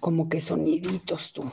como que soniditos tú.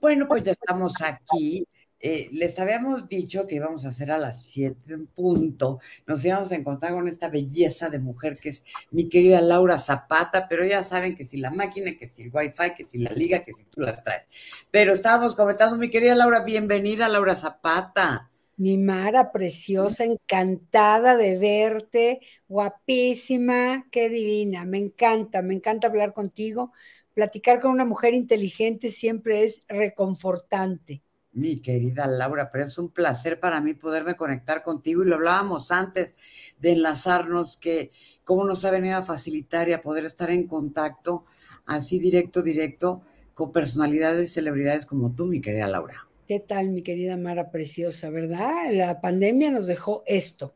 Bueno, pues ya estamos aquí. Eh, les habíamos dicho que íbamos a hacer a las 7 en punto. Nos íbamos a encontrar con esta belleza de mujer que es mi querida Laura Zapata, pero ya saben que si la máquina, que si el wifi, que si la liga, que si tú la traes. Pero estábamos comentando, mi querida Laura, bienvenida Laura Zapata. Mi Mara, preciosa, encantada de verte, guapísima, qué divina, me encanta, me encanta hablar contigo. Platicar con una mujer inteligente siempre es reconfortante. Mi querida Laura, pero es un placer para mí poderme conectar contigo y lo hablábamos antes de enlazarnos, que cómo nos ha venido a facilitar y a poder estar en contacto así directo, directo con personalidades y celebridades como tú, mi querida Laura. ¿Qué tal, mi querida Mara Preciosa, verdad? La pandemia nos dejó esto,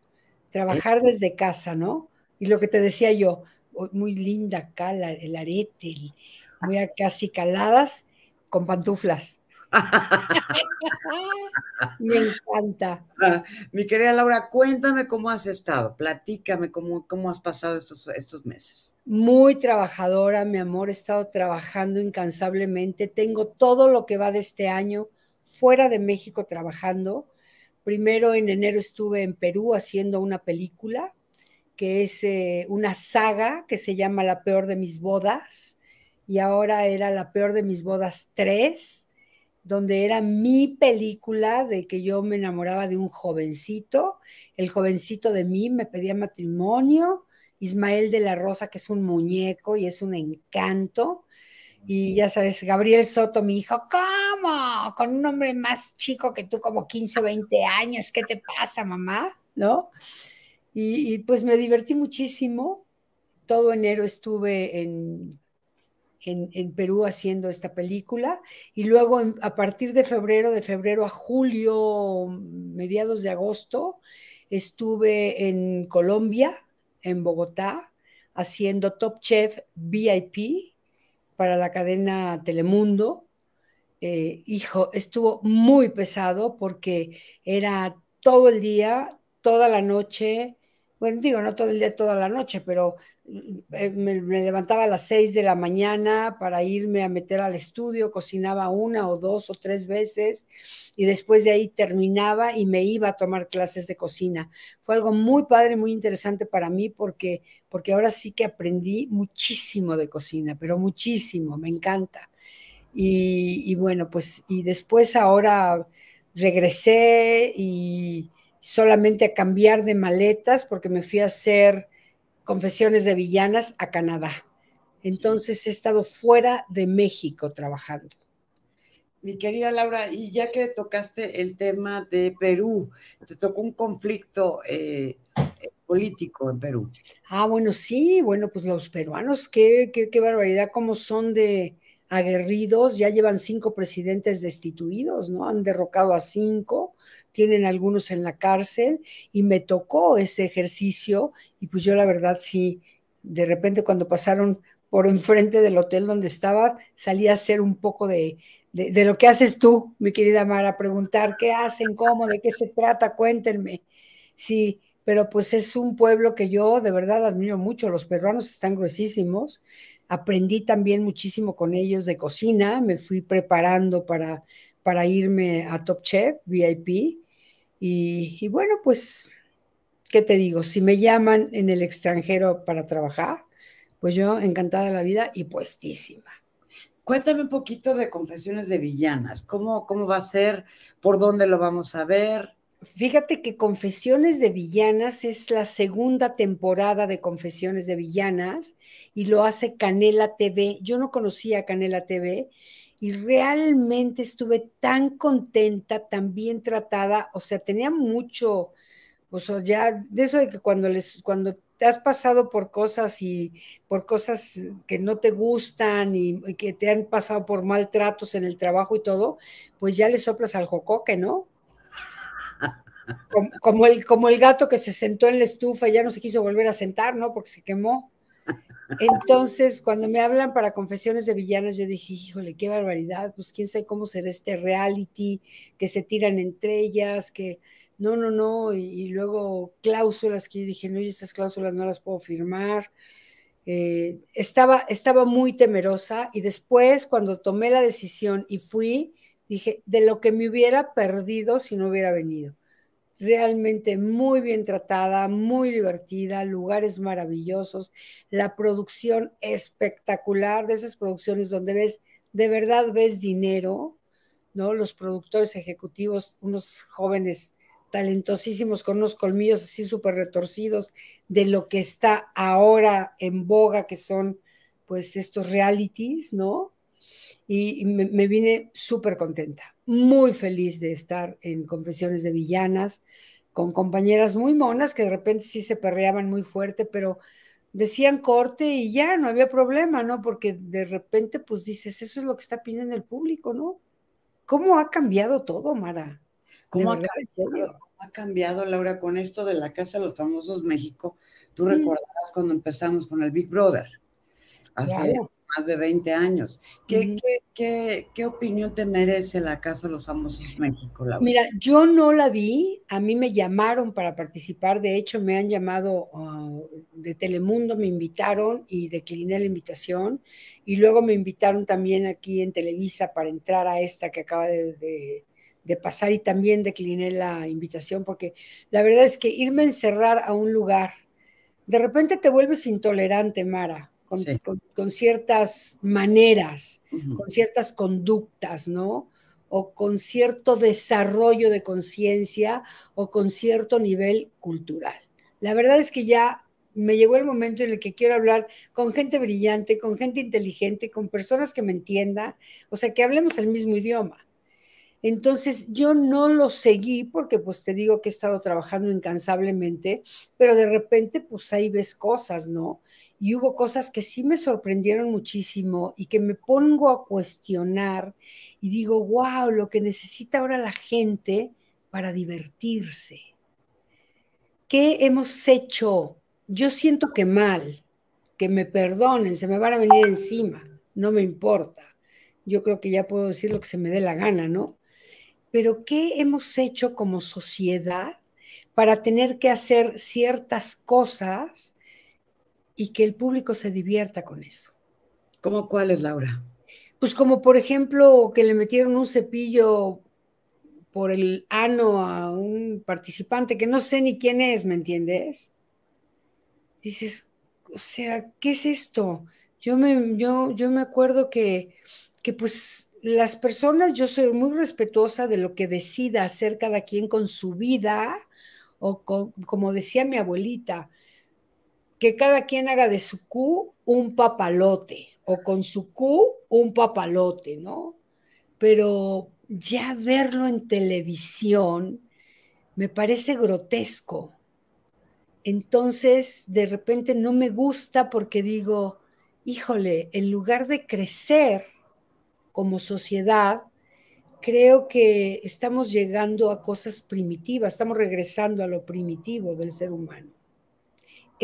trabajar desde casa, ¿no? Y lo que te decía yo, muy linda acá el arete, muy casi caladas con pantuflas. Me encanta. Ah, mi querida Laura, cuéntame cómo has estado, platícame cómo, cómo has pasado estos meses. Muy trabajadora, mi amor, he estado trabajando incansablemente, tengo todo lo que va de este año fuera de México trabajando. Primero en enero estuve en Perú haciendo una película que es eh, una saga que se llama La peor de mis bodas y ahora era La peor de mis bodas 3, donde era mi película de que yo me enamoraba de un jovencito, el jovencito de mí me pedía matrimonio, Ismael de la Rosa que es un muñeco y es un encanto, y ya sabes, Gabriel Soto, mi hijo, ¿cómo? Con un hombre más chico que tú, como 15 o 20 años, ¿qué te pasa, mamá? ¿No? Y, pues me divertí muchísimo. Todo enero estuve en, en, en, Perú haciendo esta película. Y luego a partir de febrero, de febrero a julio, mediados de agosto, estuve en Colombia, en Bogotá, haciendo Top Chef VIP para la cadena Telemundo. Eh, hijo, estuvo muy pesado porque era todo el día, toda la noche, bueno, digo, no todo el día, toda la noche, pero mm, eh, me, levantaba a las seis de la mañana para irme a meter al estudio, cocinaba una o dos o tres veces y después de ahí terminaba y me iba a tomar clases de cocina. Fue algo muy padre, muy interesante para mí porque, porque ahora sí que aprendí muchísimo de cocina, pero muchísimo, me encanta. Y, y bueno, pues y después ahora regresé y solamente a cambiar de maletas porque me fui a hacer confesiones de villanas a Canadá. Entonces he estado fuera de México trabajando. Mi querida Laura, y ya que tocaste el tema de Perú, te tocó un conflicto eh, eh, político en Perú. Ah, bueno, sí, bueno, pues los peruanos, qué, qué, qué barbaridad, cómo son de, aguerridos, ya llevan cinco presidentes destituidos, ¿no? Han derrocado a cinco, tienen algunos en la cárcel y me tocó ese ejercicio y pues yo la verdad sí, de repente cuando pasaron por enfrente del hotel donde estaba, salí a hacer un poco de, de, lo que haces tú, mi querida Mara, preguntar qué hacen, cómo, de qué se trata, cuéntenme. Sí, pero pues es un pueblo que yo de verdad admiro mucho, los peruanos están gruesísimos, Aprendí también muchísimo con ellos de cocina, me fui preparando para, para irme a Top Chef, VIP. Y, bueno, pues, ¿qué te digo? Si me llaman en el extranjero para trabajar, pues yo encantada la vida y puestísima. Cuéntame un poquito de Confesiones de Villanas. ¿Cómo, cómo va a ser? ¿Por dónde lo vamos a ver? Fíjate que Confesiones de Villanas es la segunda temporada de Confesiones de Villanas y lo hace Canela TV. Yo no conocía a Canela TV y realmente estuve tan contenta, tan bien tratada. O sea, tenía mucho, o sea, ya de eso de que cuando les, cuando te has pasado por cosas y por cosas que no te gustan y, y que te han pasado por maltratos en el trabajo y todo, pues ya le soplas al jocoque, ¿no? Como, el, como el gato que se sentó en la estufa y ya no se quiso volver a sentar, ¿no? Porque se quemó. Entonces, cuando me hablan para confesiones de villanas, yo dije, híjole, qué barbaridad, pues quién sabe cómo será este reality, que se tiran entre ellas, que no, no, no, y, luego cláusulas que yo dije, no, y esas cláusulas no las puedo firmar. Eh, estaba, estaba muy temerosa y después cuando tomé la decisión y fui, dije, de lo que me hubiera perdido si no hubiera venido realmente muy bien tratada, muy divertida, lugares maravillosos, la producción espectacular de esas producciones donde ves, de verdad ves dinero, ¿no? Los productores ejecutivos, unos jóvenes talentosísimos con unos colmillos así súper retorcidos de lo que está ahora en boga, que son pues estos realities, ¿no? Y me, me vine súper contenta muy feliz de estar en Confesiones de Villanas, con compañeras muy monas que de repente sí se perreaban muy fuerte, pero decían corte y ya no había problema, ¿no? Porque de repente pues dices, eso es lo que está pidiendo el público, ¿no? ¿Cómo ha cambiado todo, Mara? ¿Cómo ha cambiado, Laura, con esto de la Casa de los Famosos México? Tú mm. recordarás cuando empezamos con el Big Brother más de 20 años. ¿Qué, qué, qué, ¿Qué, opinión te merece la Casa de los Famosos México? Mira, yo no la vi, a mí me llamaron para participar, de hecho me han llamado uh, de Telemundo, me invitaron y decliné la invitación, y luego me invitaron también aquí en Televisa para entrar a esta que acaba de de pasar y también decliné la invitación porque la verdad es que irme a encerrar a un lugar, de repente te vuelves intolerante, Mara con, ciertas maneras, con ciertas conductas, ¿no? O con cierto desarrollo de conciencia o con cierto nivel cultural. La verdad es que ya me llegó el momento en el que quiero hablar con gente brillante, con gente inteligente, con personas que me entiendan, o sea, que hablemos el mismo idioma. Entonces yo no lo seguí porque pues te digo que he estado trabajando incansablemente, pero de repente pues ahí ves cosas, ¿no? y hubo cosas que sí me sorprendieron muchísimo y que me pongo a cuestionar y digo, wow, lo que necesita ahora la gente para divertirse. ¿Qué hemos hecho? Yo siento que mal, que me perdonen, se me van a venir encima, no me importa. Yo creo que ya puedo decir lo que se me dé la gana, ¿no? Pero ¿qué hemos hecho como sociedad para tener que hacer ciertas cosas y que el público se divierta con eso. ¿Cómo cuál es, Laura? Pues como por ejemplo que le metieron un cepillo por el ano a un participante que no sé ni quién es, ¿me entiendes? Dices, o sea, ¿qué es esto? Yo me, yo, yo me acuerdo que, que pues las personas, yo soy muy respetuosa de lo que decida hacer cada quien con su vida, o como decía mi abuelita, que cada quien haga de su cu un papalote o con su cu un papalote, ¿no? Pero ya verlo en televisión me parece grotesco. Entonces, de repente no me gusta porque digo, híjole, en lugar de crecer como sociedad, creo que estamos llegando a cosas primitivas, estamos regresando a lo primitivo del ser humano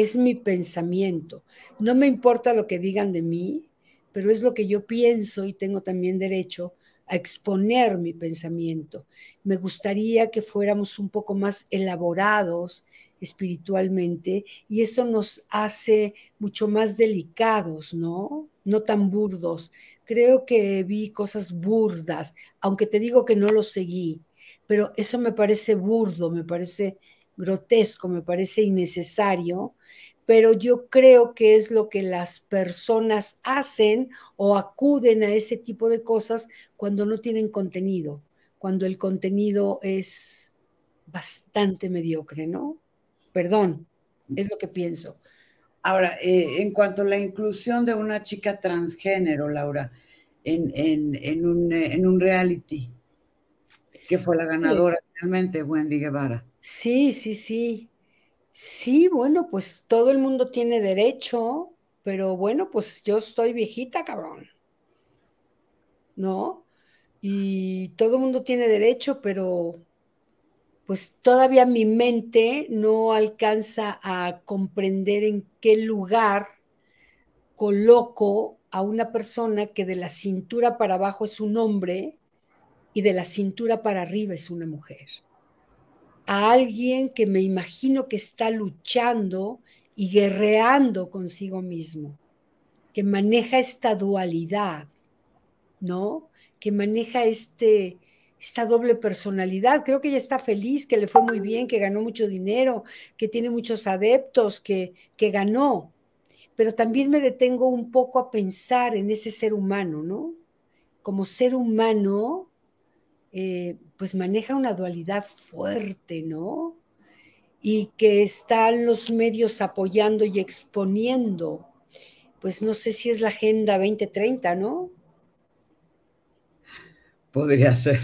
es mi pensamiento. No me importa lo que digan de mí, pero es lo que yo pienso y tengo también derecho a exponer mi pensamiento. Me gustaría que fuéramos un poco más elaborados espiritualmente y eso nos hace mucho más delicados, ¿no? No tan burdos. Creo que vi cosas burdas, aunque te digo que no lo seguí, pero eso me parece burdo, me parece grotesco, me parece innecesario, pero yo creo que es lo que las personas hacen o acuden a ese tipo de cosas cuando no tienen contenido, cuando el contenido es bastante mediocre, ¿no? Perdón, es lo que pienso. Ahora, eh, en cuanto a la inclusión de una chica transgénero, Laura, en, en, un, eh, en un reality, que fue la ganadora realmente, Wendy Guevara. Sí, sí, sí. Sí, bueno, pues todo el mundo tiene derecho, pero bueno, pues yo estoy viejita, cabrón. ¿No? Y todo el mundo tiene derecho, pero pues todavía mi mente no alcanza a comprender en qué lugar coloco a una persona que de la cintura para abajo es un hombre y de la cintura para arriba es una mujer a alguien que me imagino que está luchando y guerreando consigo mismo, que maneja esta dualidad, ¿no? Que maneja este, esta doble personalidad. Creo que ella está feliz, que le fue muy bien, que ganó mucho dinero, que tiene muchos adeptos, que, que ganó. Pero también me detengo un poco a pensar en ese ser humano, ¿no? Como ser humano, eh, pues maneja una dualidad fuerte, ¿no? Y que están los medios apoyando y exponiendo, pues no sé si es la Agenda 2030, ¿no? Podría ser,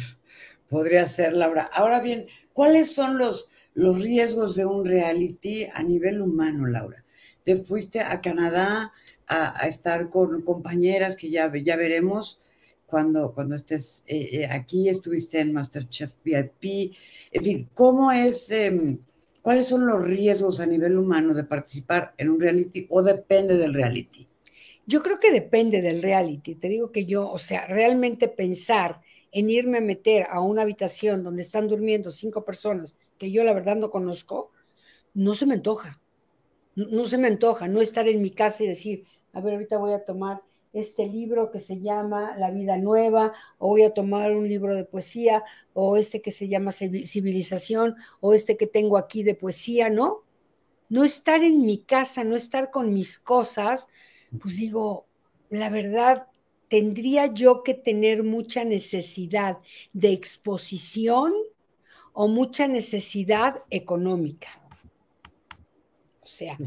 podría ser, Laura. Ahora bien, ¿cuáles son los, los riesgos de un reality a nivel humano, Laura? Te fuiste a Canadá a, estar con compañeras que ya, ya veremos, cuando, estés eh, eh, aquí, estuviste en Masterchef VIP, en fin, ¿cómo es, em, cuáles son los riesgos a nivel humano de participar en un reality o depende del reality? Yo creo que depende del reality, te digo que yo, o sea, realmente pensar en irme a meter a una habitación donde están durmiendo cinco personas que yo la verdad no conozco, no se me antoja. no se me antoja no estar en mi casa y decir, a ver, ahorita voy a tomar este libro que se llama La vida nueva, o voy a tomar un libro de poesía, o este que se llama Civilización, o este que tengo aquí de poesía, ¿no? No estar en mi casa, no estar con mis cosas, pues digo, la verdad, tendría yo que tener mucha necesidad de exposición o mucha necesidad económica. O sea,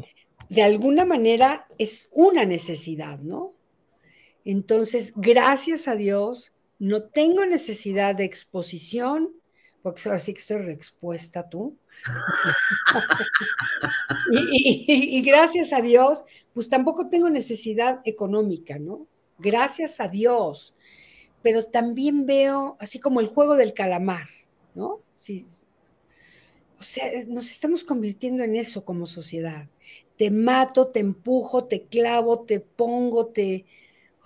de alguna manera es una necesidad, ¿no? Entonces, gracias a Dios, no tengo necesidad de exposición, porque ahora sí que estoy reexpuesta tú. y, gracias a Dios, pues tampoco tengo necesidad económica, ¿no? Gracias a Dios. Pero también veo, así como el juego del calamar, ¿no? o sea, nos estamos convirtiendo en eso como sociedad. Te mato, te empujo, te clavo, te pongo, te,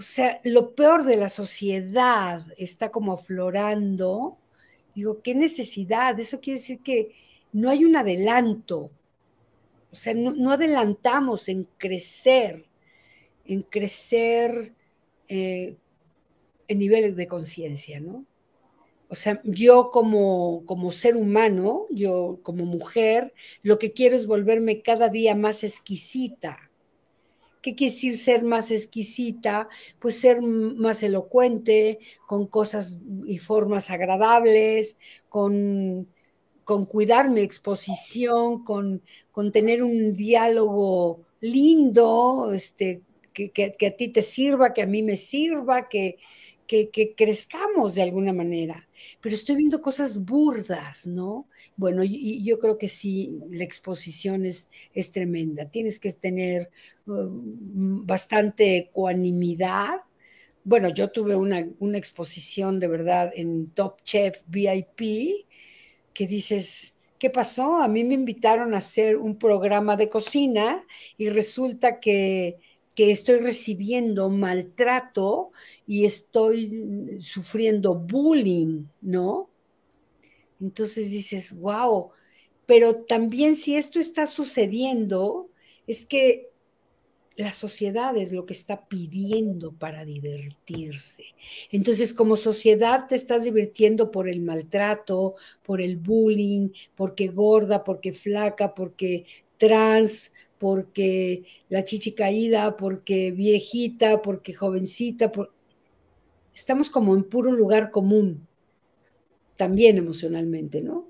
o sea, lo peor de la sociedad está como aflorando. Digo, qué necesidad. Eso quiere decir que no hay un adelanto. O sea, no, adelantamos en crecer, en crecer eh, en niveles de conciencia, ¿no? O sea, yo como ser humano, yo como mujer, lo que quiero es volverme cada día más exquisita ¿Qué quiere decir ser más exquisita? Pues ser más elocuente, con cosas y formas agradables, con, con cuidar mi exposición, con, tener un diálogo lindo, este, que, a ti te sirva, que a mí me sirva, que, que crezcamos de alguna manera pero estoy viendo cosas burdas, ¿no? Bueno, y, yo creo que sí, la exposición es, es tremenda. Tienes que tener um, bastante ecuanimidad. Bueno, yo tuve una, exposición de verdad en Top Chef VIP que dices, ¿qué pasó? A mí me invitaron a hacer un programa de cocina y resulta que, que estoy recibiendo maltrato y estoy sufriendo bullying, ¿no? Entonces dices, wow, pero también si esto está sucediendo, es que la sociedad es lo que está pidiendo para divertirse. Entonces, como sociedad te estás divirtiendo por el maltrato, por el bullying, porque gorda, porque flaca, porque trans, porque la chichi caída, porque viejita, porque jovencita, porque estamos como en puro lugar común, también emocionalmente, ¿no?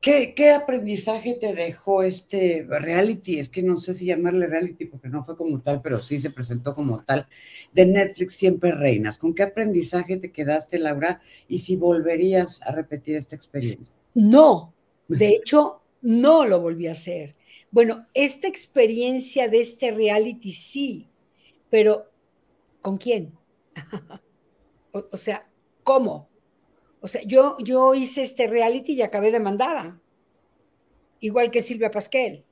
¿Qué, aprendizaje te dejó este reality? Es que no sé si llamarle reality porque no fue como tal, pero sí se presentó como tal, de Netflix Siempre Reinas. ¿Con qué aprendizaje te quedaste, Laura? Y si volverías a repetir esta experiencia. No, de hecho, no lo volví a hacer. Bueno, esta experiencia de este reality sí, pero ¿con quién? o, sea, ¿cómo? O sea, yo, yo hice este reality y acabé demandada. Igual que Silvia Pasquel.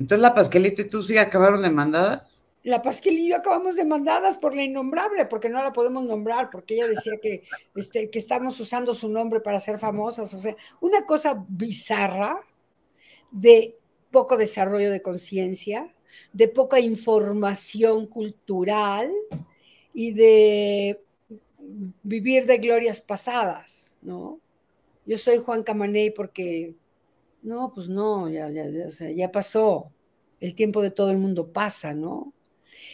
Entonces la Pasquelita y tú sí acabaron demandadas. La Pasquel y yo acabamos demandadas por la innombrable, porque no la podemos nombrar, porque ella decía que, este, que estamos usando su nombre para ser famosas. O sea, una cosa bizarra de poco desarrollo de conciencia, de poca información cultural, y de vivir de glorias pasadas, ¿no? Yo soy Juan Camaney porque, no, pues no, ya, pasó, el tiempo de todo el mundo pasa, ¿no?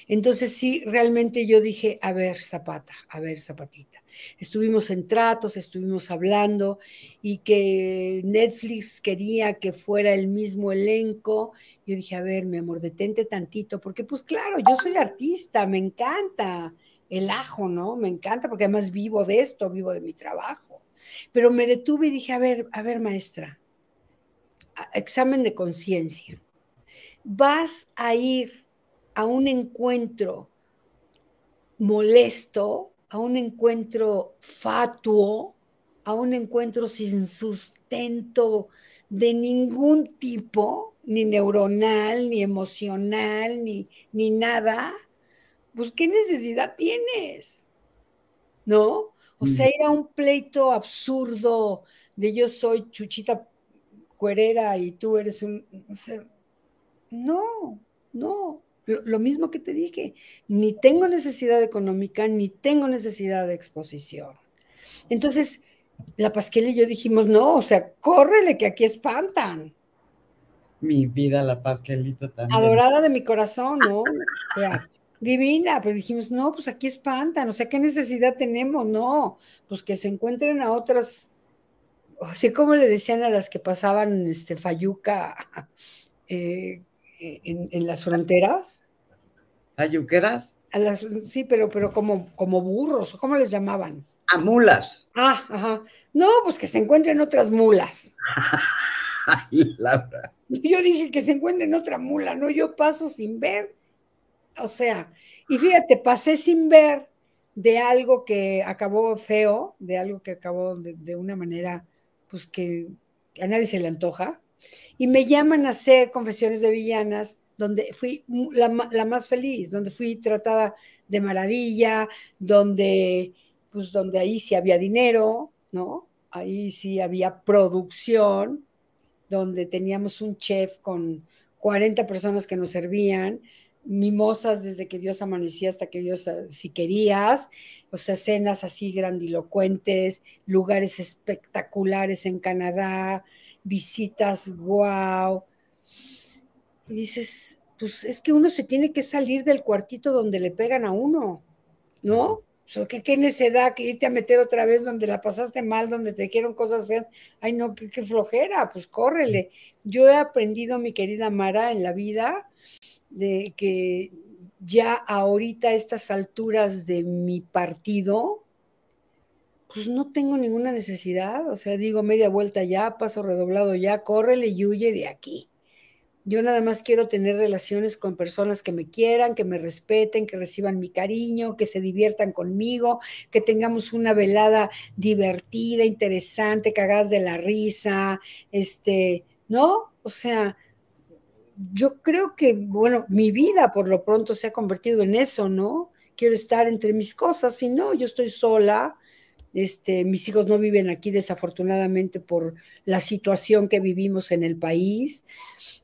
Entonces sí, realmente yo dije, a ver, Zapata, a ver, Zapatita. Estuvimos en tratos, estuvimos hablando y que Netflix quería que fuera el mismo elenco. Yo dije, a ver, mi amor, detente tantito, porque pues claro, yo soy artista, me encanta el ajo, ¿no? Me encanta porque además vivo de esto, vivo de mi trabajo. Pero me detuve y dije, a ver, a ver, maestra, examen de conciencia. Vas a ir a un encuentro molesto, a un encuentro fatuo, a un encuentro sin sustento de ningún tipo, ni neuronal, ni emocional, ni, ni nada, pues ¿qué necesidad tienes? ¿No? O sea, mm. era un pleito absurdo de yo soy chuchita cuerera y tú eres un... O sea, no, no. Lo, mismo que te dije, ni tengo necesidad económica, ni tengo necesidad de exposición. Entonces, la Pasquela y yo dijimos, no, o sea, córrele que aquí espantan. Mi vida, la Pasquelita también. Adorada de mi corazón, ¿no? divina, pero dijimos, no, pues aquí espantan, o sea, ¿qué necesidad tenemos? No, pues que se encuentren a otras, o como le decían a las que pasaban este, Fayuca eh, en, las fronteras. ¿Fayuqueras? A las, sí, pero, pero como, como burros, ¿cómo les llamaban? A mulas. Ah, ajá. No, pues que se encuentren otras mulas. Ay, Laura. Yo dije que se encuentren otra mula, ¿no? Yo paso sin ver o sea, y fíjate, pasé sin ver de algo que acabó feo, de algo que acabó de, una manera, pues que a nadie se le antoja, y me llaman a hacer confesiones de villanas donde fui la, más feliz, donde fui tratada de maravilla, donde, pues, donde ahí sí había dinero, ¿no? Ahí sí había producción, donde teníamos un chef con 40 personas que nos servían, mimosas desde que Dios amanecía hasta que Dios, eh, si querías, o sea, cenas así grandilocuentes, lugares espectaculares en Canadá, visitas, ¡guau! Y dices, pues es que uno se tiene que salir del cuartito donde le pegan a uno, ¿no? O sea, ¿qué, qué necedad que irte a meter otra vez donde la pasaste mal, donde te dijeron cosas feas. Ay, no, qué, qué flojera, pues córrele. Yo he aprendido, mi querida Mara, en la vida de que ya ahorita a estas alturas de mi partido, pues no tengo ninguna necesidad, o sea, digo media vuelta ya, paso redoblado ya, córrele y huye de aquí. Yo nada más quiero tener relaciones con personas que me quieran, que me respeten, que reciban mi cariño, que se diviertan conmigo, que tengamos una velada divertida, interesante, cagadas de la risa, este, ¿no? O sea, yo creo que, bueno, mi vida por lo pronto se ha convertido en eso, ¿no? Quiero estar entre mis cosas, si no, yo estoy sola, este, mis hijos no viven aquí desafortunadamente por la situación que vivimos en el país,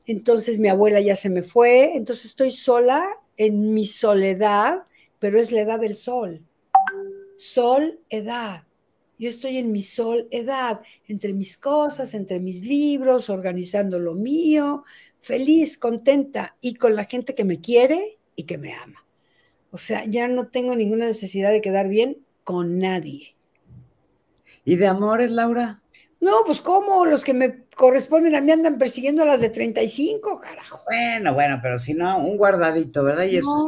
entonces mi abuela ya se me fue, entonces estoy sola en mi soledad, pero es la edad del sol, sol, edad. Yo estoy en mi sol edad, entre mis cosas, entre mis libros, organizando lo mío, feliz, contenta y con la gente que me quiere y que me ama. O sea, ya no tengo ninguna necesidad de quedar bien con nadie. ¿Y de amores, Laura? No, pues cómo, los que me corresponden a mí andan persiguiendo a las de 35, carajo. Bueno, bueno, pero si no, un guardadito, ¿verdad? Y no,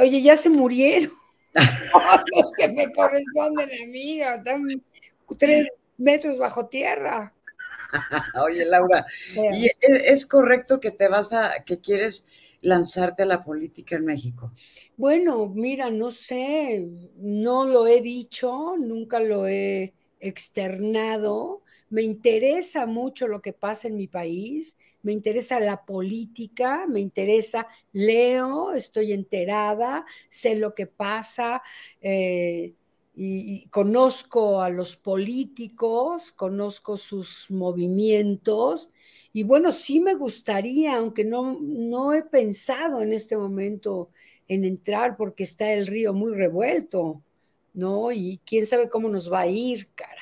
oye, ya se murieron. los que me corresponden amiga están tres metros bajo tierra. Oye, Laura, e, es correcto que te vas a, que quieres lanzarte a la política en México? Bueno, mira, no sé, no lo he dicho, nunca lo he externado. Me interesa mucho lo que pasa en mi país, me interesa la política, me interesa, leo, estoy enterada, sé lo que pasa. Eh, y, conozco a los políticos, conozco sus movimientos y bueno, sí me gustaría, aunque no, no he pensado en este momento en entrar porque está el río muy revuelto, ¿no? Y quién sabe cómo nos va a ir, caray.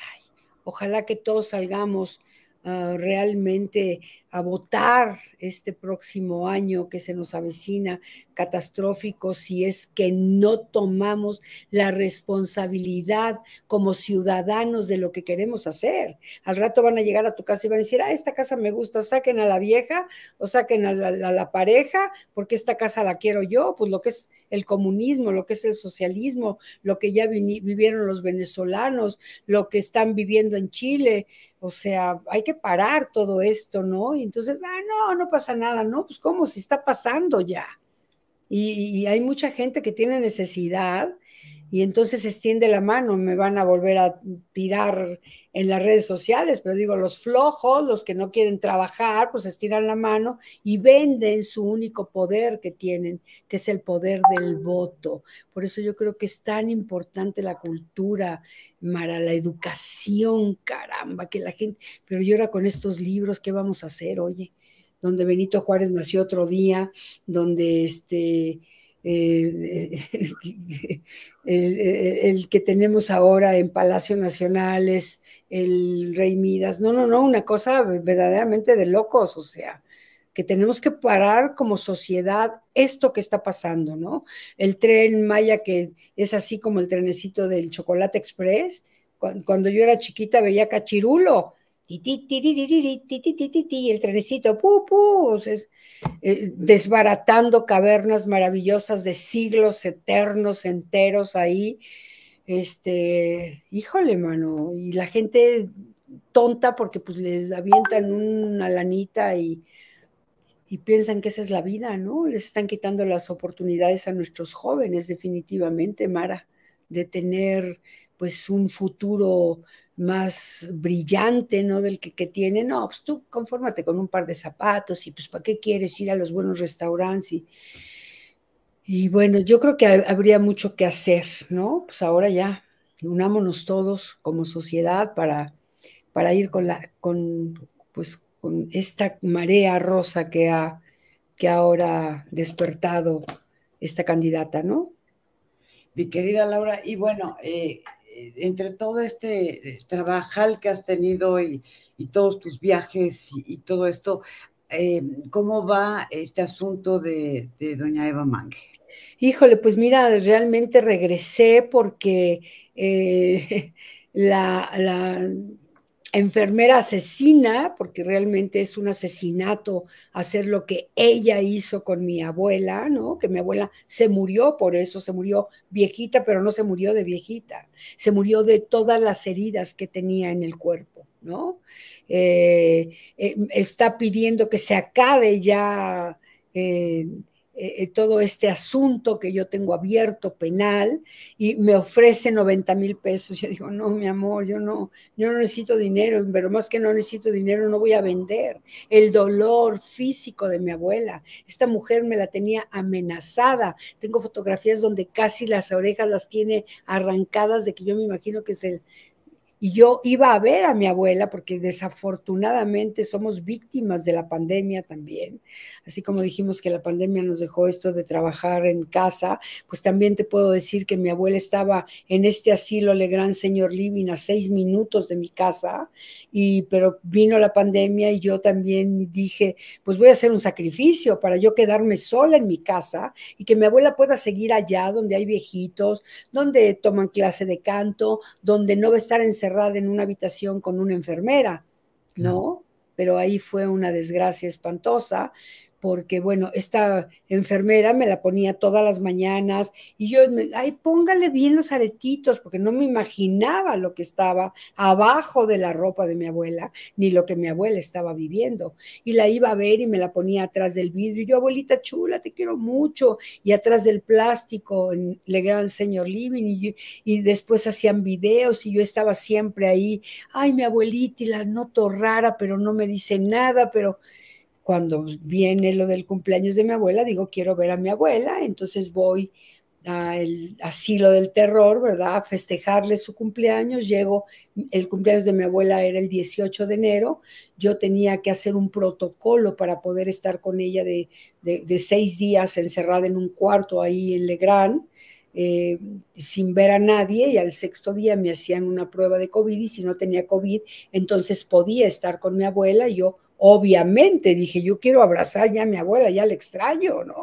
Ojalá que todos salgamos ah, realmente a votar este próximo año que se nos avecina catastrófico si es que no tomamos la responsabilidad como ciudadanos de lo que queremos hacer. Al rato van a llegar a tu casa y van a decir, ah, esta casa me gusta, saquen a la vieja o saquen a la, pareja porque esta casa la quiero yo, pues lo que es el comunismo, lo que es el socialismo, lo que ya vivieron los venezolanos, lo que están viviendo en Chile. O sea, hay que parar todo esto, ¿no? Y entonces, ah, no, no pasa nada, ¿no? Pues cómo, si está pasando ya. y hay mucha gente que tiene necesidad y entonces extiende la mano, me van a volver a tirar en las redes sociales, pero digo, los flojos, los que no quieren trabajar, pues estiran la mano y venden su único poder que tienen, que es el poder del voto. Por eso yo creo que es tan importante la cultura, para la educación, caramba, que la gente, pero yo ahora con estos libros, ¿qué vamos a hacer, oye? Donde Benito Juárez nació otro día, donde este eh, el, que tenemos ahora en Palacio Nacional es el Rey Midas. No, no, no, una cosa verdaderamente de locos, o sea, que tenemos que parar como sociedad esto que está pasando, ¿no? El tren Maya que es así como el trenecito del Chocolate Express. Cuando yo era chiquita veía cachirulo y el trenecito, pu, es, eh, desbaratando cavernas maravillosas de siglos eternos enteros ahí. Este, híjole, mano, y la gente tonta porque pues les avientan una lanita y, y piensan que esa es la vida, ¿no? Les están quitando las oportunidades a nuestros jóvenes, definitivamente, Mara, de tener pues un futuro más brillante, ¿no? Del que, que tiene, no, pues tú confórmate con un par de zapatos y pues ¿para qué quieres ir a los buenos restaurantes? Y, bueno, yo creo que habría mucho que hacer, ¿no? Pues ahora ya, unámonos todos como sociedad para, para ir con, la, con, pues, con esta marea rosa que ha que ahora despertado esta candidata, ¿no? Mi querida Laura, y bueno, eh, entre todo este eh, trabajal que has tenido y, todos tus viajes y, todo esto, eh, ¿cómo va este asunto de, doña Eva Mangue? Híjole, pues mira, realmente regresé porque eh, la, la enfermera asesina, porque realmente es un asesinato hacer lo que ella hizo con mi abuela, ¿no? Que mi abuela se murió por eso, se murió viejita, pero no se murió de viejita, se murió de todas las heridas que tenía en el cuerpo, ¿no? Eh, eh, está pidiendo que se acabe ya eh, eh, eh, todo este asunto que yo tengo abierto penal y me ofrece 90 mil pesos. Yo digo, no, mi amor, yo no, yo no necesito dinero, pero más que no necesito dinero, no voy a vender. El dolor físico de mi abuela, esta mujer me la tenía amenazada. Tengo fotografías donde casi las orejas las tiene arrancadas de que yo me imagino que es el y yo iba a ver a mi abuela porque desafortunadamente somos víctimas de la pandemia también. Así como dijimos que la pandemia nos dejó esto de trabajar en casa, pues también te puedo decir que mi abuela estaba en este asilo Gran Señor Living a seis minutos de mi casa, y, pero vino la pandemia y yo también dije, pues voy a hacer un sacrificio para yo quedarme sola en mi casa y que mi abuela pueda seguir allá donde hay viejitos, donde toman clase de canto, donde no va a estar encerrada en una habitación con una enfermera, ¿no? Pero ahí fue una desgracia espantosa porque bueno, esta enfermera me la ponía todas las mañanas y yo, ay, póngale bien los aretitos, porque no me imaginaba lo que estaba abajo de la ropa de mi abuela, ni lo que mi abuela estaba viviendo. Y la iba a ver y me la ponía atrás del vidrio, y yo, abuelita chula, te quiero mucho, y atrás del plástico Le gran Señor Living, y, y después hacían videos y yo estaba siempre ahí, ay, mi abuelita, y la noto rara, pero no me dice nada, pero cuando viene lo del cumpleaños de mi abuela, digo, quiero ver a mi abuela, entonces voy al asilo del terror, ¿verdad? A festejarle su cumpleaños. Llego, el cumpleaños de mi abuela era el 18 de enero, yo tenía que hacer un protocolo para poder estar con ella de, seis días encerrada en un cuarto ahí en Legrand. Eh, sin ver a nadie y al sexto día me hacían una prueba de COVID y si no tenía COVID, entonces podía estar con mi abuela y yo Obviamente dije, yo quiero abrazar ya a mi abuela, ya la extraño, ¿no?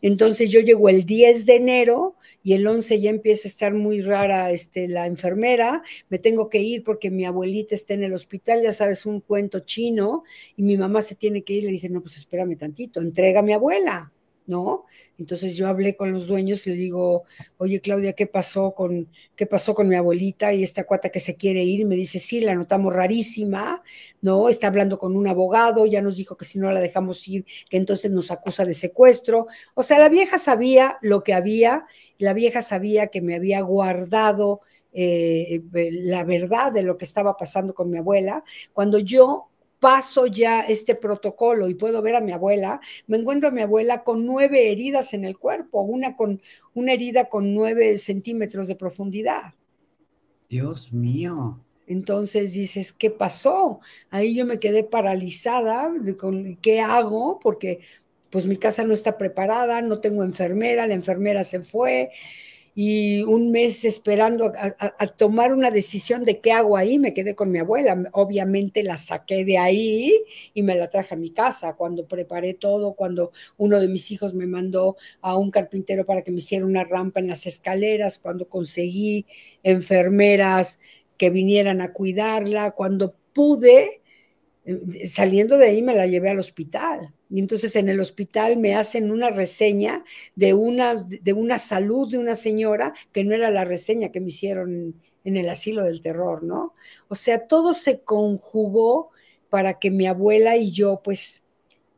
Entonces yo llego el 10 de enero y el 11 ya empieza a estar muy rara este, la enfermera, me tengo que ir porque mi abuelita está en el hospital, ya sabes, un cuento chino, y mi mamá se tiene que ir, le dije, no, pues espérame tantito, entrega a mi abuela. ¿no? Entonces yo hablé con los dueños y le digo, oye Claudia, ¿qué pasó con, qué pasó con mi abuelita y esta cuata que se quiere ir? Me dice, sí, la notamos rarísima, ¿no? Está hablando con un abogado, ya nos dijo que si no la dejamos ir, que entonces nos acusa de secuestro. O sea, la vieja sabía lo que había, la vieja sabía que me había guardado eh, eh, la verdad de lo que estaba pasando con mi abuela, cuando yo paso ya este protocolo y puedo ver a mi abuela, me encuentro a mi abuela con nueve heridas en el cuerpo, una, con, una herida con nueve centímetros de profundidad. Dios mío. Entonces dices, ¿qué pasó? Ahí yo me quedé paralizada, ¿qué hago? Porque pues mi casa no está preparada, no tengo enfermera, la enfermera se fue, y un mes esperando a, tomar una decisión de qué hago ahí. Me quedé con mi abuela. Obviamente la saqué de ahí y me la traje a mi casa. Cuando preparé todo, cuando uno de mis hijos me mandó a un carpintero para que me hiciera una rampa en las escaleras, cuando conseguí enfermeras que vinieran a cuidarla, cuando pude eh, saliendo de ahí me la llevé al hospital. Y entonces en el hospital me hacen una reseña de una, de una salud de una señora que no era la reseña que me hicieron en el asilo del terror, ¿no? O sea, todo se conjugó para que mi abuela y yo, pues,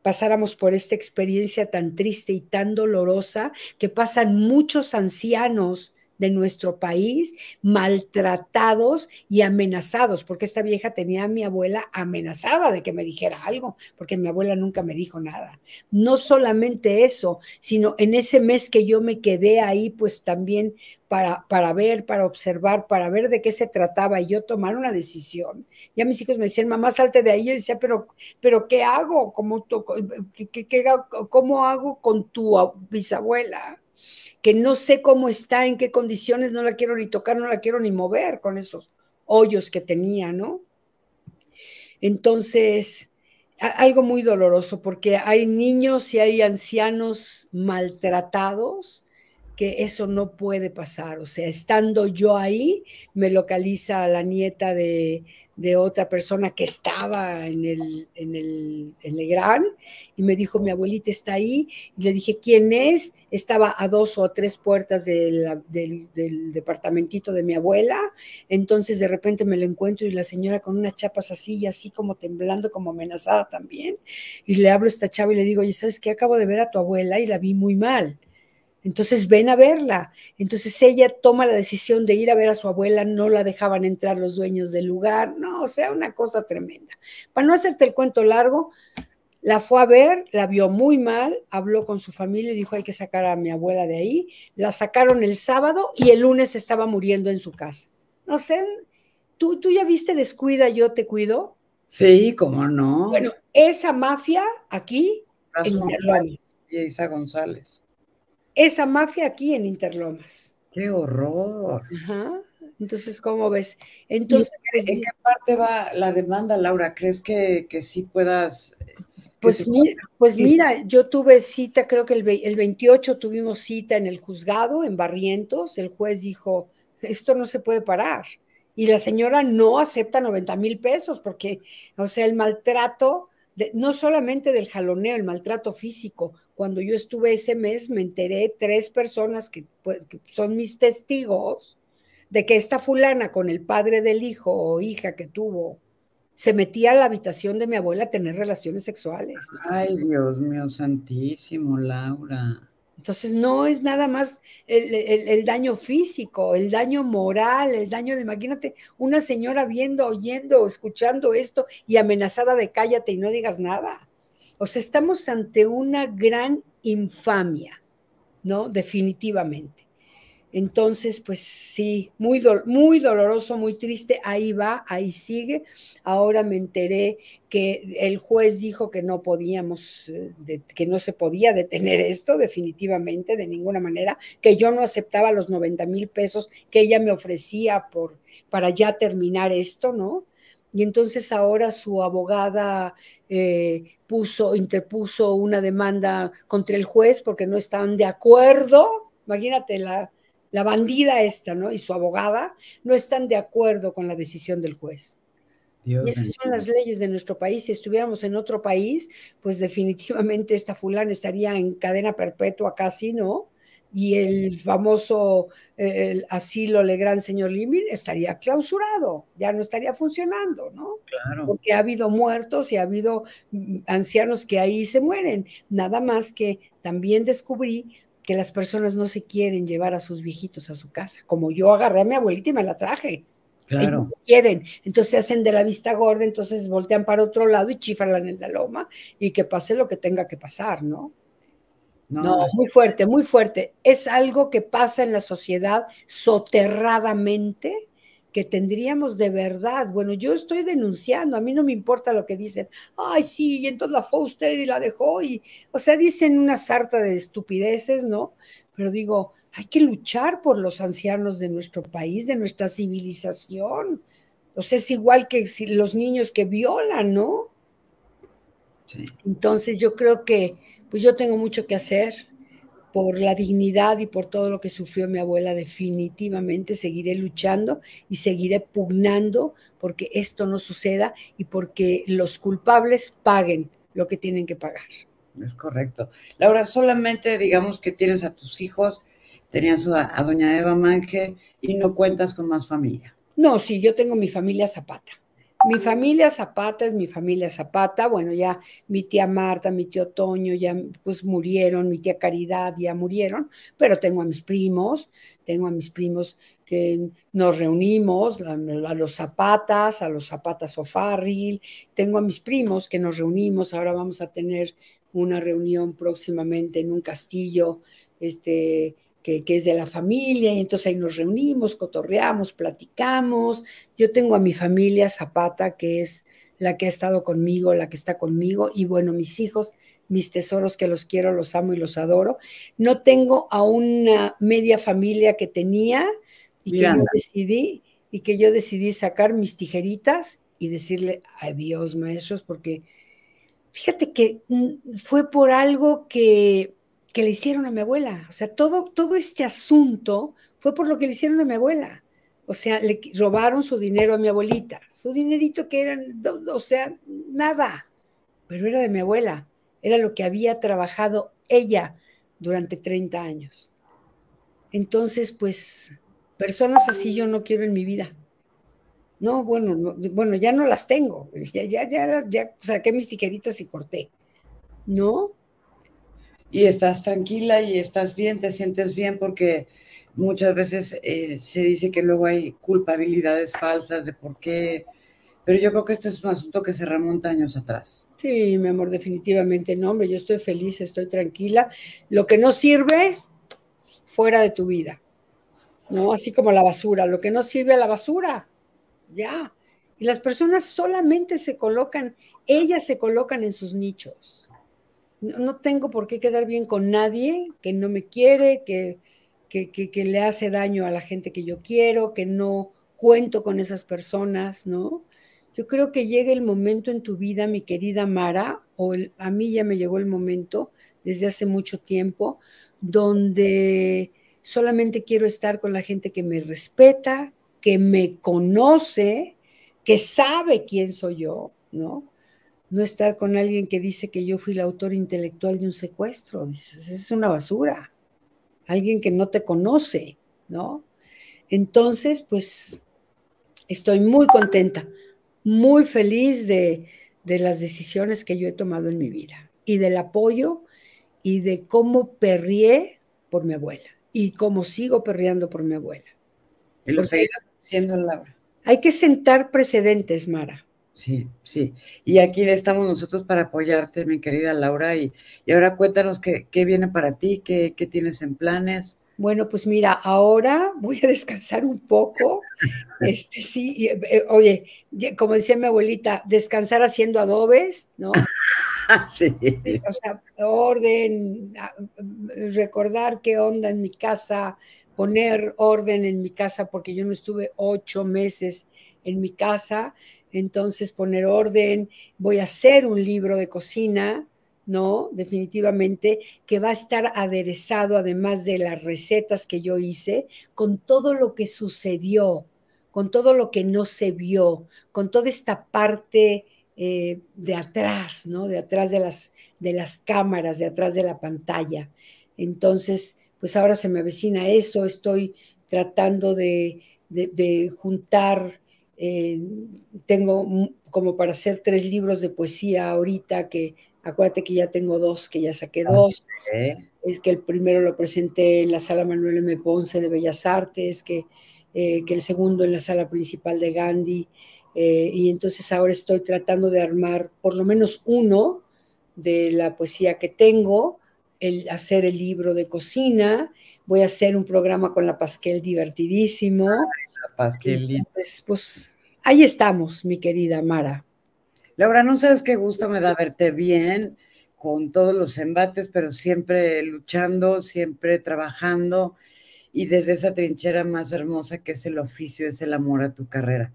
pasáramos por esta experiencia tan triste y tan dolorosa que pasan muchos ancianos de nuestro país, maltratados y amenazados, porque esta vieja tenía a mi abuela amenazada de que me dijera algo, porque mi abuela nunca me dijo nada. No solamente eso, sino en ese mes que yo me quedé ahí, pues también para, para ver, para observar, para ver de qué se trataba y yo tomar una decisión. Ya mis hijos me decían, mamá, salte de ahí. Yo decía, pero, pero ¿qué hago? ¿Cómo, ¿Cómo hago con tu bisabuela? que no sé cómo está, en qué condiciones, no la quiero ni tocar, no la quiero ni mover con esos hoyos que tenía, ¿no? Entonces, algo muy doloroso porque hay niños y hay ancianos maltratados que eso no puede pasar. O sea, estando yo ahí, me localiza la nieta de, de otra persona que estaba en el, en el, en el gran y me dijo, mi abuelita está ahí, y le dije, ¿quién es? Estaba a dos o tres puertas del, del, departamentito de mi abuela, entonces de repente me lo encuentro y la señora con unas chapas así y así como temblando, como amenazada también, y le hablo esta chava y le digo, y ¿sabes que Acabo de ver a tu abuela y la vi muy mal. Entonces ven a verla. Entonces ella toma la decisión de ir a ver a su abuela, no la dejaban entrar los dueños del lugar, no, o sea, una cosa tremenda. Para no hacerte el cuento largo, la fue a ver, la vio muy mal, habló con su familia y dijo hay que sacar a mi abuela de ahí. La sacaron el sábado y el lunes estaba muriendo en su casa. No sé, ¿tú, tú ya viste Descuida, yo te cuido? Sí, cómo no. Bueno, esa mafia aquí, Isa González esa mafia aquí en Interlomas. ¡Qué horror! Entonces, ¿cómo ves? Entonces, pues, ¿En qué parte va la demanda, Laura? ¿Crees que, que sí puedas? Eh, pues, mira, pues mira, yo tuve cita, creo que el, 28 tuvimos cita en el juzgado, en Barrientos. El juez dijo, esto no se puede parar. Y la señora no acepta 90 mil pesos porque, o sea, el maltrato, no solamente del jaloneo, el maltrato físico, cuando yo estuve ese mes, me enteré tres personas pues, que, son mis testigos de que esta fulana con el padre del hijo o hija que tuvo se metía a la habitación de mi abuela a tener relaciones sexuales. Ay, Dios mío, santísimo, Laura. Entonces no es nada más el, el, daño físico, el daño moral, el daño de, imagínate, una señora viendo, oyendo, escuchando esto y amenazada de cállate y no digas nada. O sea, estamos ante una gran infamia, ¿no? Definitivamente. Entonces, pues sí, muy, muy doloroso, muy triste, ahí va, ahí sigue. Ahora me enteré que el juez dijo que no podíamos, eh, que no se podía detener esto definitivamente, de ninguna manera, que yo no aceptaba los 90 mil pesos que ella me ofrecía por, para ya terminar esto, ¿no? y entonces ahora su abogada eh, puso, interpuso una demanda contra el juez porque no están de acuerdo, imagínate la, la bandida esta, ¿no? Y su abogada no están de acuerdo con la decisión del juez. y esas son las leyes de nuestro país. Si estuviéramos en otro país, pues definitivamente esta fulana estaría en cadena perpetua casi, ¿no? y el famoso eh, el asilo Legrand señor Limin estaría clausurado, ya no estaría funcionando, ¿no? Claro. Porque ha habido muertos y ha habido mm, ancianos que ahí se mueren. Nada más que también descubrí que las personas no se quieren llevar a sus viejitos a su casa, como yo agarré a mi abuelita y me la traje. Claro. no quieren, entonces se hacen de la vista gorda, entonces voltean para otro lado y chiflan en la loma y que pase lo que tenga que pasar, ¿no? No, muy fuerte, muy fuerte. Es algo que pasa en la sociedad soterradamente que tendríamos de verdad. Bueno, yo estoy denunciando, a mí no me importa lo que dicen. Ay, sí, y entonces la fue usted y la dejó y, o sea, dicen una sarta de estupideces, ¿no? Pero digo, hay que luchar por los ancianos de nuestro país, de nuestra civilización. O sea, es igual que los niños que violan, ¿no? Entonces yo creo que pues yo tengo mucho que hacer por la dignidad y por todo lo que sufrió mi abuela, definitivamente seguiré luchando y seguiré pugnando porque esto no suceda y porque los culpables paguen lo que tienen que pagar. Es correcto. Laura, solamente digamos que tienes a tus hijos, tenías a, doña Eva Manje y no cuentas con más familia. No, sí, yo tengo mi familia Zapata mi familia Zapata es mi familia Zapata, bueno, ya mi tía Marta, mi tío Toño ya pues murieron, mi tía Caridad ya murieron, pero tengo a mis primos, tengo a mis primos que nos reunimos, a, los Zapatas, a los Zapatas O'Farrill, tengo a mis primos que nos reunimos, ahora vamos a tener una reunión próximamente en un castillo, este, que, es de la familia, y entonces ahí nos reunimos, cotorreamos, platicamos. Yo tengo a mi familia Zapata, que es la que ha estado conmigo, la que está conmigo, y bueno, mis hijos, mis tesoros, que los quiero, los amo y los adoro. No tengo a una media familia que tenía y que yo decidí y que yo decidí sacar mis tijeritas y decirle adiós, maestros, porque fíjate que mm, fue por algo que que le hicieron a mi abuela. O sea, todo, todo este asunto fue por lo que le hicieron a mi abuela. O sea, le robaron su dinero a mi abuelita, su dinerito que eran, o sea, nada, pero era de mi abuela, era lo que había trabajado ella durante 30 años. Entonces, pues, personas así yo no quiero en mi vida. No, bueno, bueno, ya no las tengo, ya, ya, ya, ya saqué mis tijeritas y corté, ¿no? y estás tranquila y estás bien, te sientes bien porque muchas veces eh, se dice que luego hay culpabilidades falsas de por qué, pero yo creo que este es un asunto que se remonta años atrás. Sí, mi amor, definitivamente no, hombre, yo estoy feliz, estoy tranquila. Lo que no sirve, fuera de tu vida, ¿no? Así como la basura, lo que no sirve a la basura, ya. Y las personas solamente se colocan, ellas se colocan en sus nichos no, tengo por qué quedar bien con nadie que no me quiere, que, que, que, le hace daño a la gente que yo quiero, que no cuento con esas personas, ¿no? Yo creo que llega el momento en tu vida, mi querida Mara, o a mí ya me llegó el momento desde hace mucho tiempo, donde solamente quiero estar con la gente que me respeta, que me conoce, que sabe quién soy yo, ¿no? no estar con alguien que dice que yo fui el autor intelectual de un secuestro. es una basura. Alguien que no te conoce, ¿no? Entonces, pues estoy muy contenta, muy feliz de, de las decisiones que yo he tomado en mi vida y del apoyo y de cómo perrié por mi abuela y cómo sigo perreando por mi abuela. Y lo seguirás haciendo, Laura. Hay que sentar precedentes, Mara sí, sí. Y aquí estamos nosotros para apoyarte, mi querida Laura. Y, ahora cuéntanos qué, viene para ti, qué, qué tienes en planes. Bueno, pues mira, ahora voy a descansar un poco. Este sí, eh, oye, como decía mi abuelita, descansar haciendo adobes, ¿no? sí. Eh, o sea, orden, ah, mm, recordar qué onda en mi casa, poner orden en mi casa, porque yo no estuve ocho meses en mi casa entonces poner orden, voy a hacer un libro de cocina, ¿no? Definitivamente, que va a estar aderezado, además de las recetas que yo hice, con todo lo que sucedió, con todo lo que no se vio, con toda esta parte eh, de atrás, ¿no? De atrás de las, de las cámaras, de atrás de la pantalla. Entonces, pues ahora se me avecina eso, estoy tratando de juntar eh, tengo como para hacer tres libros de poesía ahorita, que acuérdate que ya tengo dos, que ya saqué ah, dos. Es que el primero lo presenté en la sala Manuel M. Ponce de Bellas Artes, que, eh, que el segundo en la sala principal de Gandhi. Eh, y entonces ahora estoy tratando de armar por lo menos uno de la poesía que tengo, el, hacer el libro de cocina, voy a hacer un programa con la Pasquel divertidísimo. Ah, pues ahí estamos, mi querida Mara. Laura, no sabes qué gusto me da verte bien con todos los embates, pero siempre luchando, siempre trabajando y desde esa trinchera más hermosa que es el oficio, es el amor a tu carrera.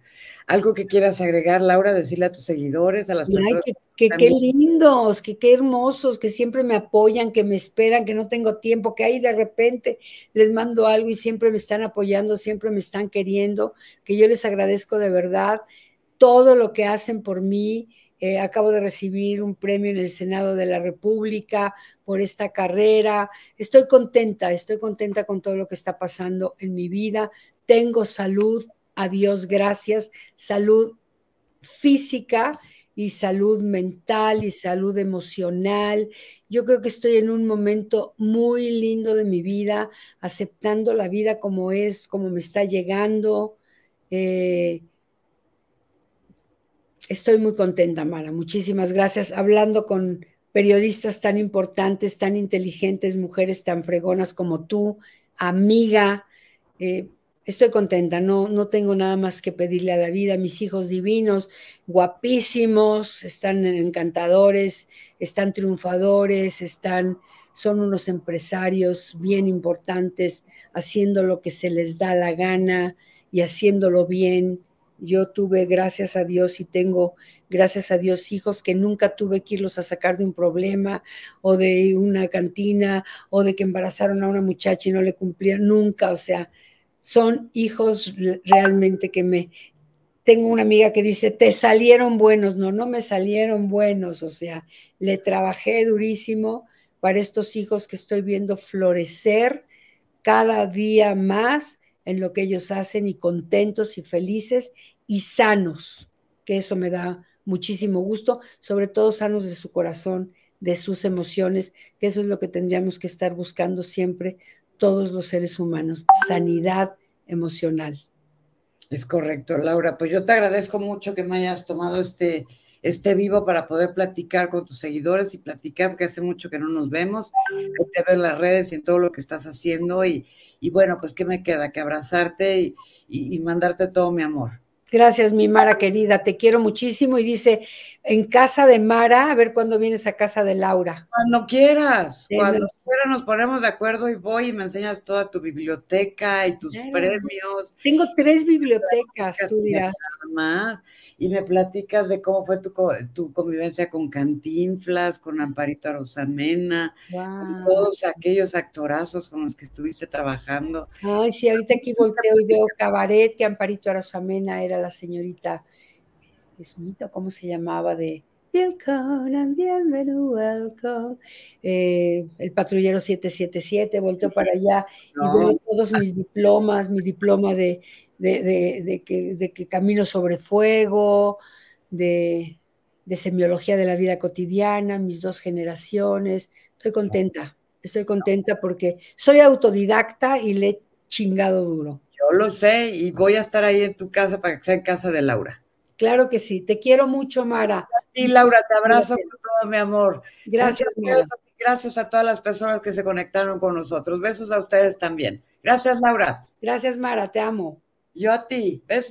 ¿Algo que quieras agregar, Laura, decirle a tus seguidores, a las personas? Que, qué lindos, que qué hermosos, que siempre me apoyan, que me esperan, que no tengo tiempo, que ahí de repente les mando algo y siempre me están apoyando, siempre me están queriendo, que yo les agradezco de verdad todo lo que hacen por mí, eh, acabo de recibir un premio en el Senado de la República por esta carrera. Estoy contenta, estoy contenta con todo lo que está pasando en mi vida. Tengo salud, a Dios gracias, salud física y salud mental y salud emocional. Yo creo que estoy en un momento muy lindo de mi vida, aceptando la vida como es, como me está llegando. Eh, Estoy muy contenta, Mara. Muchísimas gracias. Hablando con periodistas tan importantes, tan inteligentes, mujeres tan fregonas como tú, amiga. Eh, estoy contenta, no, no tengo nada más que pedirle a la vida. Mis hijos divinos, guapísimos, están encantadores, están triunfadores, están, son unos empresarios bien importantes, haciendo lo que se les da la gana y haciéndolo bien yo tuve, gracias a Dios, y tengo, gracias a Dios, hijos que nunca tuve que irlos a sacar de un problema o de una cantina o de que embarazaron a una muchacha y no le cumplían nunca. O sea, son hijos realmente que me... Tengo una amiga que dice, te salieron buenos. No, no me salieron buenos. O sea, le trabajé durísimo para estos hijos que estoy viendo florecer cada día más en lo que ellos hacen y contentos y felices y sanos, que eso me da muchísimo gusto, sobre todo sanos de su corazón, de sus emociones, que eso es lo que tendríamos que estar buscando siempre todos los seres humanos, sanidad emocional. Es correcto, Laura. Pues yo te agradezco mucho que me hayas tomado este, este vivo para poder platicar con tus seguidores y platicar, porque hace mucho que no nos vemos. Te ver las redes y en todo lo que estás haciendo. Y, y bueno, pues, ¿qué me queda? Que abrazarte y mandarte todo mi amor. Gracias, mi Mara querida, te quiero muchísimo. Y dice, en casa de Mara, a ver cuándo vienes a casa de Laura. Cuando quieras, cuando quieras nos ponemos de acuerdo y voy y me enseñas toda tu biblioteca y tus premios. Tengo tres bibliotecas, tú dirás. y me platicas de cómo fue tu, tu convivencia con Cantinflas, con Amparito Arosamena, con todos aquellos actorazos con los que estuviste trabajando. Ay, sí, ahorita aquí volteo y veo Cabaret, Amparito Arosamena era la señorita ¿cómo se llamaba? De Welcome and eh, welcome. el patrullero 777, volteó para allá y veo todos mis diplomas, mi diploma de, de, que, camino sobre fuego, de, semiología de la vida cotidiana, mis dos generaciones. Estoy contenta, estoy contenta porque soy autodidacta y le he chingado duro. Yo lo sé y voy a estar ahí en tu casa para que sea en casa de Laura. Claro que sí. Te quiero mucho, Mara. Y Laura, te abrazo con todo mi amor. Gracias, Mara. Gracias a todas las personas que se conectaron con nosotros. Besos a ustedes también. Gracias, Laura. Gracias, Mara. Te amo. Yo a ti. Besos.